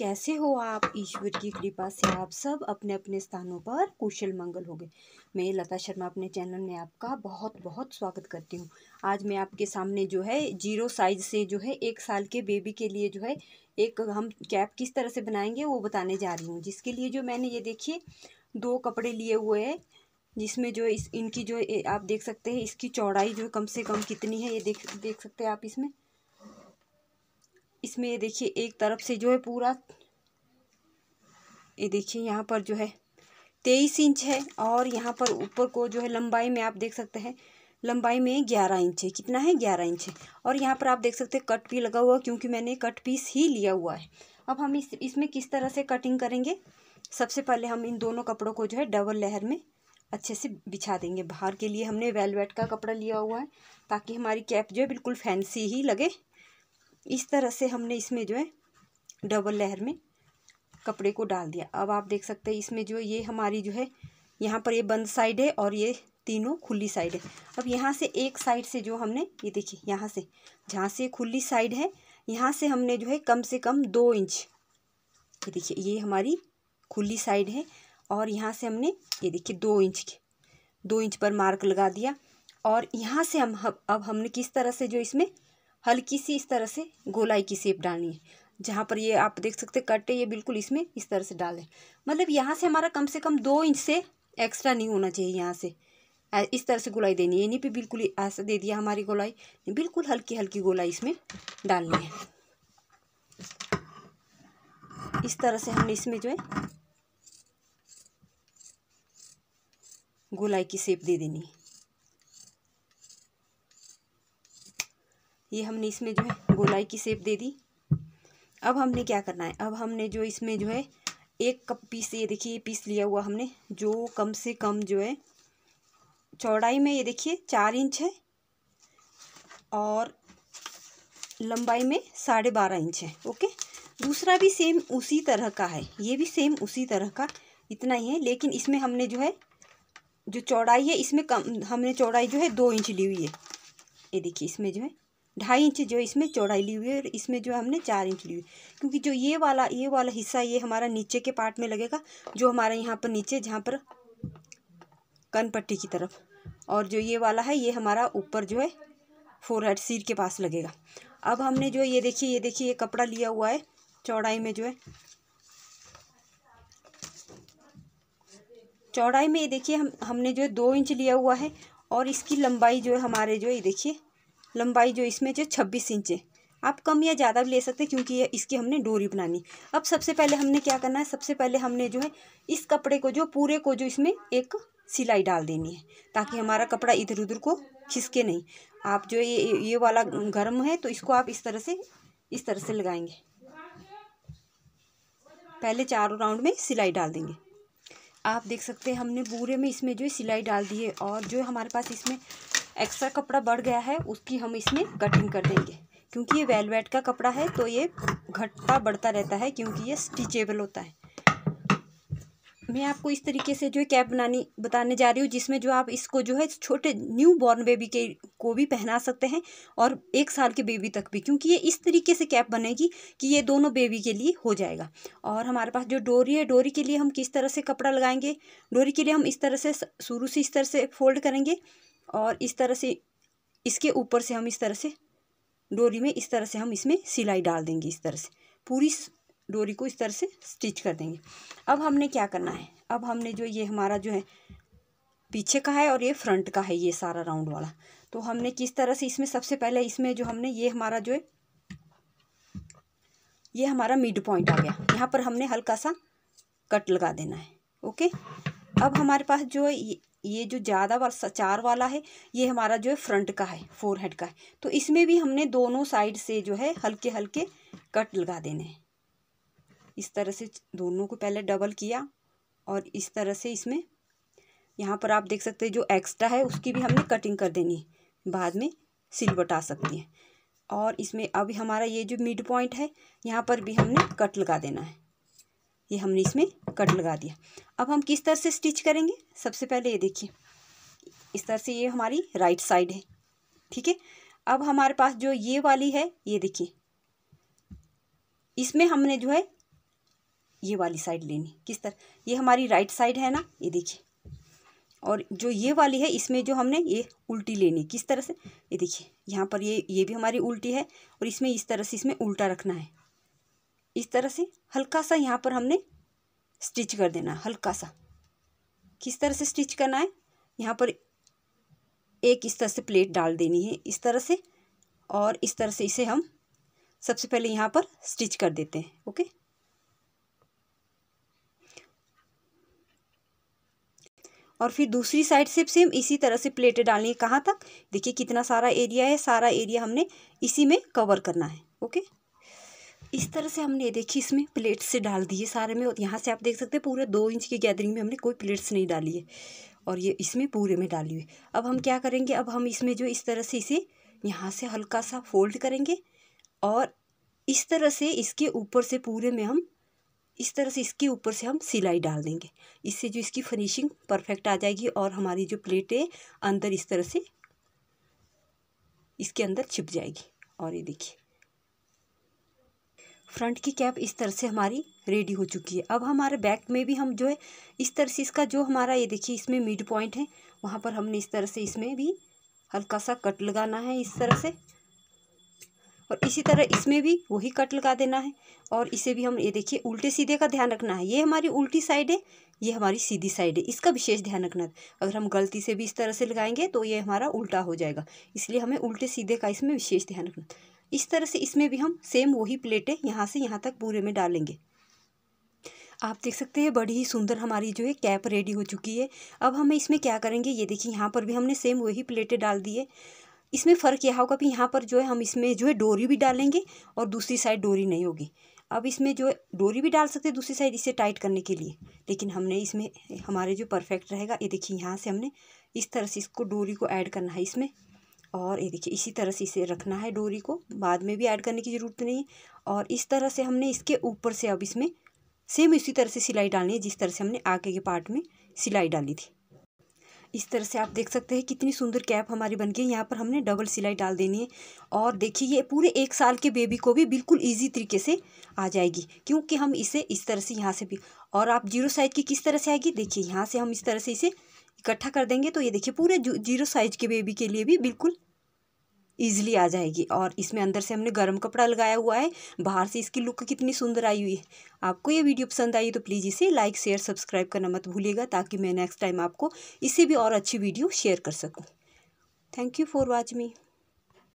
कैसे हो आप ईश्वर की कृपा से आप सब अपने अपने स्थानों पर कुशल मंगल हो गए मैं लता शर्मा अपने चैनल में आपका बहुत बहुत स्वागत करती हूँ आज मैं आपके सामने जो है जीरो साइज से जो है एक साल के बेबी के लिए जो है एक हम कैप किस तरह से बनाएंगे वो बताने जा रही हूँ जिसके लिए जो मैंने ये देखिए दो कपड़े लिए हुए हैं जिसमें जो इस इनकी जो आप देख सकते हैं इसकी चौड़ाई जो कम से कम कितनी है ये देख देख सकते हैं आप इसमें इसमें ये देखिए एक तरफ से जो है पूरा ये देखिए यहाँ पर जो है तेईस इंच है और यहाँ पर ऊपर को जो है लंबाई में आप देख सकते हैं लंबाई में ग्यारह इंच है कितना है ग्यारह इंच है और यहाँ पर आप देख सकते हैं कट भी लगा हुआ क्योंकि मैंने कट पीस ही लिया हुआ है अब हम इस इसमें किस तरह से कटिंग करेंगे सबसे पहले हम इन दोनों कपड़ों को जो है डबल लहर में अच्छे से बिछा देंगे बाहर के लिए हमने वेलवेट का कपड़ा लिया हुआ है ताकि हमारी कैप जो है बिल्कुल फैंसी ही लगे इस तरह से हमने इसमें जो है डबल लहर में कपड़े को डाल दिया अब आप देख सकते हैं इसमें जो ये हमारी जो है यहाँ पर ये बंद साइड है और ये तीनों खुली साइड है अब यहाँ से एक साइड से जो हमने ये देखिए यहाँ से जहाँ से खुली साइड है यहाँ से हमने जो है कम से कम दो इंच ये देखिए ये हमारी खुली साइड है और यहाँ से हमने ये देखिए दो इंच के दो इंच पर मार्क लगा दिया और यहाँ से हम अब हमने किस तरह से जो इसमें हल्की सी इस तरह से गोलाई की सेप डालनी है जहाँ पर ये आप देख सकते कट है ये बिल्कुल इसमें इस तरह से डालें मतलब यहाँ से हमारा कम से कम दो इंच से एक्स्ट्रा नहीं होना चाहिए यहाँ से इस तरह से गोलाई देनी है इन्हीं पे बिल्कुल ऐसा दे दिया हमारी गोलाई बिल्कुल हल्की हल्की गोलाई इसमें डालनी है इस तरह से हमने इसमें जो है गोलाई की सेप दे देनी है ये हमने इसमें जो है गोलाई की सेप दे दी अब हमने क्या करना है अब हमने जो इसमें जो है एक कप पीस ये देखिए पीस लिया हुआ हमने जो कम से कम जो है चौड़ाई में ये देखिए चार इंच है और लंबाई में साढ़े बारह इंच है ओके दूसरा भी सेम उसी तरह का है ये भी सेम उसी तरह का इतना ही है लेकिन इसमें हमने जो है जो चौड़ाई है इसमें कम हमने चौड़ाई जो है दो इंच ली हुई है ये देखिए इसमें जो है ढाई इंच जो इसमें चौड़ाई ली हुई है और इसमें जो हमने चार इंच ली हुई क्योंकि जो ये वाला ये वाला हिस्सा ये हमारा नीचे के पार्ट में लगेगा जो हमारा यहाँ पर नीचे जहाँ पर कन पट्टी की तरफ और जो ये वाला है ये हमारा ऊपर जो है फोर हेड सीर के पास लगेगा अब हमने जो ये देखिए ये देखिए ये कपड़ा लिया हुआ है चौड़ाई में जो है चौड़ाई में ये देखिए हम हमने जो है दो इंच लिया हुआ है और इसकी लंबाई जो है हमारे जो ये देखिए लंबाई जो इसमें जो छब्बीस इंच है आप कम या ज़्यादा भी ले सकते हैं क्योंकि ये इसकी हमने डोरी बनानी अब सबसे पहले हमने क्या करना है सबसे पहले हमने जो है इस कपड़े को जो पूरे को जो इसमें एक सिलाई डाल देनी है ताकि हमारा कपड़ा इधर उधर को खिसके नहीं आप जो ये ये वाला गर्म है तो इसको आप इस तरह से इस तरह से लगाएंगे पहले चारों राउंड में सिलाई डाल देंगे आप देख सकते हैं हमने पूरे में इसमें जो सिलाई डाल दी है और जो हमारे पास इसमें एक्स्ट्रा कपड़ा बढ़ गया है उसकी हम इसमें कटिंग कर देंगे क्योंकि ये वेलवेट का कपड़ा है तो ये घटता बढ़ता रहता है क्योंकि ये स्टिचेबल होता है मैं आपको इस तरीके से जो है कैप बनानी बताने जा रही हूँ जिसमें जो आप इसको जो है छोटे न्यू बॉर्न बेबी के को भी पहना सकते हैं और एक साल के बेबी तक भी क्योंकि ये इस तरीके से कैप बनेगी कि ये दोनों बेबी के लिए हो जाएगा और हमारे पास जो डोरी है डोरी के लिए हम किस तरह से कपड़ा लगाएंगे डोरी के लिए हम इस तरह से शुरू से इस तरह से फोल्ड करेंगे और इस तरह से इसके ऊपर से हम इस तरह से डोरी में इस तरह से हम इसमें सिलाई डाल देंगे इस तरह से पूरी डोरी को इस तरह से स्टिच कर देंगे अब हमने क्या करना है अब हमने जो ये हमारा जो है पीछे का है और ये फ्रंट का है ये सारा राउंड वाला तो हमने किस तरह से इसमें सबसे पहले इसमें जो हमने ये हमारा जो है ये हमारा मिड पॉइंट आ गया यहाँ पर हमने हल्का सा कट लगा देना है ओके अब हमारे पास जो है ये जो ज़्यादा वाला चार वाला है ये हमारा जो है फ्रंट का है फोर हेड का है तो इसमें भी हमने दोनों साइड से जो है हल्के हल्के कट लगा देने हैं इस तरह से दोनों को पहले डबल किया और इस तरह से इसमें यहाँ पर आप देख सकते हैं जो एक्स्ट्रा है उसकी भी हमने कटिंग कर देनी है बाद में सिल बटा सकती हैं और इसमें अभी हमारा ये जो मिड पॉइंट है यहाँ पर भी हमने कट लगा देना है ये हमने इसमें कट लगा दिया अब हम किस तरह से स्टिच करेंगे सबसे पहले ये देखिए इस तरह से ये हमारी राइट साइड है ठीक है अब हमारे पास जो ये वाली है ये देखिए इसमें हमने जो है ये वाली साइड लेनी किस तरह ये हमारी राइट साइड है ना ये देखिए और जो ये वाली है इसमें जो हमने ये उल्टी लेनी किस तरह से ये देखिए यहाँ पर ये ये भी हमारी उल्टी है और इसमें इस तरह से इसमें उल्टा रखना है इस तरह से हल्का सा यहाँ पर हमने स्टिच कर देना हल्का सा किस तरह से स्टिच करना है यहाँ पर एक इस तरह से प्लेट डाल देनी है इस तरह से और इस तरह से इसे हम सबसे पहले यहाँ पर स्टिच कर देते हैं ओके और फिर दूसरी साइड से सेम इसी तरह से प्लेटें डालनी है कहाँ तक देखिए कितना सारा एरिया है सारा एरिया हमने इसी में कवर करना है ओके इस तरह से हमने देखिए इसमें प्लेट्स से डाल दिए सारे में और यहाँ से आप देख सकते हैं पूरे दो इंच की गैदरिंग में हमने कोई प्लेट्स नहीं डाली है और ये इसमें पूरे में डाली हुई अब हम क्या करेंगे अब हम इसमें जो इस तरह से इसे यहाँ से हल्का सा फोल्ड करेंगे और इस तरह से इसके ऊपर से पूरे में हम इस तरह से इसके ऊपर से हम सिलाई डाल देंगे इससे जो इसकी फिनिशिंग परफेक्ट आ जाएगी और हमारी जो प्लेट है अंदर इस तरह से इसके अंदर छिप जाएगी और ये देखिए फ्रंट की कैप इस तरह से हमारी रेडी हो चुकी है अब हमारे बैक में भी हम जो है इस तरह से इसका जो हमारा ये देखिए इसमें मिड पॉइंट है वहाँ पर हमने इस तरह से इसमें भी हल्का सा कट लगाना है इस तरह से और इसी तरह इसमें भी वही कट लगा देना है और इसे भी हम ये देखिए उल्टे सीधे का ध्यान रखना है ये हमारी उल्टी साइड है ये हमारी सीधी साइड है इसका विशेष ध्यान रखना है अगर हम गलती से भी इस तरह से लगाएंगे तो ये हमारा उल्टा हो जाएगा इसलिए हमें उल्टे सीधे का इसमें विशेष ध्यान रखना इस तरह से इसमें भी हम सेम वही प्लेटें यहाँ से यहाँ तक पूरे में डालेंगे आप देख सकते हैं बड़ी ही सुंदर हमारी जो है कैप रेडी हो चुकी है अब हमें इसमें क्या करेंगे ये देखिए यहाँ पर भी हमने सेम वही प्लेटें डाल दी है इसमें फ़र्क यह होगा कि यहाँ पर जो है हम इसमें जो है डोरी भी डालेंगे और दूसरी साइड डोरी नहीं होगी अब इसमें जो है डोरी भी डाल सकते हैं दूसरी साइड इसे टाइट करने के लिए लेकिन हमने इसमें हमारे जो परफेक्ट रहेगा ये देखिए यहाँ से हमने इस तरह से इसको डोरी को ऐड करना है इसमें और ये देखिए इसी तरह से इसे रखना है डोरी को बाद में भी ऐड करने की ज़रूरत नहीं और इस तरह से हमने इसके ऊपर से अब इसमें सेम इसी तरह से सिलाई डालनी है जिस तरह से हमने आगे के पार्ट में सिलाई डाली थी इस तरह से आप देख सकते हैं कितनी सुंदर कैप हमारी बन गई यहाँ पर हमने डबल सिलाई डाल देनी है और देखिए ये पूरे एक साल के बेबी को भी बिल्कुल इजी तरीके से आ जाएगी क्योंकि हम इसे इस तरह से यहाँ से भी और आप जीरो साइज की किस तरह से आएगी देखिए यहाँ से हम इस तरह से इसे इकट्ठा कर देंगे तो ये देखिए पूरे जीरो साइज के बेबी के लिए भी बिल्कुल ईजिली आ जाएगी और इसमें अंदर से हमने गर्म कपड़ा लगाया हुआ है बाहर से इसकी लुक कितनी सुंदर आई हुई है आपको ये वीडियो पसंद आई तो प्लीज़ इसे लाइक शेयर सब्सक्राइब करना मत भूलिएगा ताकि मैं नेक्स्ट टाइम आपको इससे भी और अच्छी वीडियो शेयर कर सकूँ thank you for watch me